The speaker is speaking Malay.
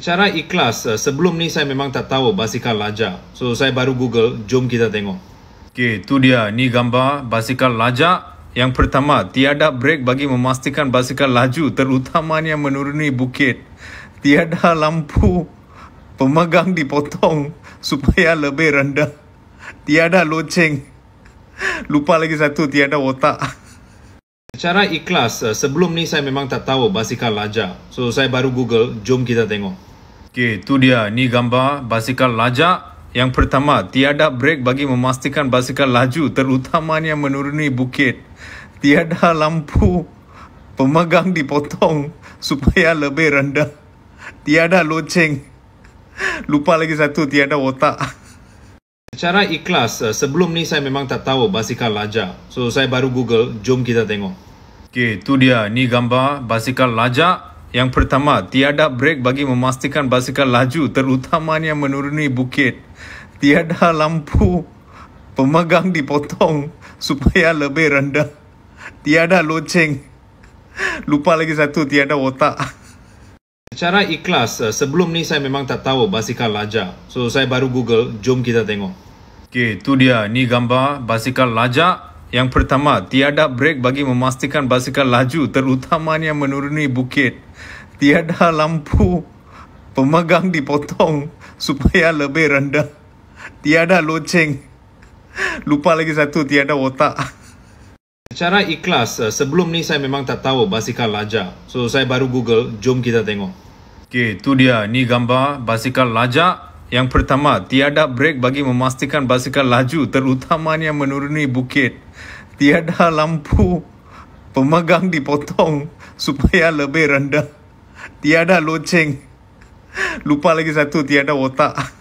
Cara ikhlas eh, sebelum ni saya memang tak tahu basikal laja. So saya baru Google, jom kita tengok. Okay, tu dia ni gambar basikal laja. Yang pertama, tiada brake bagi memastikan basikal laju terutamanya menuruni bukit. Tiada lampu pemegang dipotong supaya lebih rendah. Tiada loceng. Lupa lagi satu, tiada otak. Cara ikhlas, eh, sebelum ni saya memang tak tahu basikal laja. So, saya baru Google, jom kita tengok. Okey, tu dia. Ni gambar basikal lajak. Yang pertama, tiada brek bagi memastikan basikal laju terutamanya menuruni bukit. Tiada lampu pemegang dipotong supaya lebih rendah. Tiada loceng. Lupa lagi satu, tiada otak. Secara ikhlas, eh, sebelum ni saya memang tak tahu basikal lajak. So, saya baru google. Jom kita tengok. Okey, tu dia. Ni gambar basikal lajak. Yang pertama, tiada break bagi memastikan basikal laju terutamanya menuruni bukit. Tiada lampu pemegang dipotong supaya lebih rendah. Tiada loceng. Lupa lagi satu, tiada otak. Secara ikhlas, eh, sebelum ni saya memang tak tahu basikal laja. So, saya baru google, jom kita tengok. Okay, tu dia. Ni gambar basikal laja. Yang pertama, tiada break bagi memastikan basikal laju terutamanya menuruni bukit. Tiada lampu pemegang dipotong supaya lebih rendah. Tiada loceng. Lupa lagi satu, tiada otak. Secara ikhlas, eh, sebelum ni saya memang tak tahu basikal laja. So, saya baru google, jom kita tengok. Okay, tu dia. Ni gambar basikal laja. Yang pertama, tiada brek bagi memastikan basikal laju terutamanya menuruni bukit. Tiada lampu pemegang dipotong supaya lebih rendah. Tiada loceng. Lupa lagi satu, tiada otak.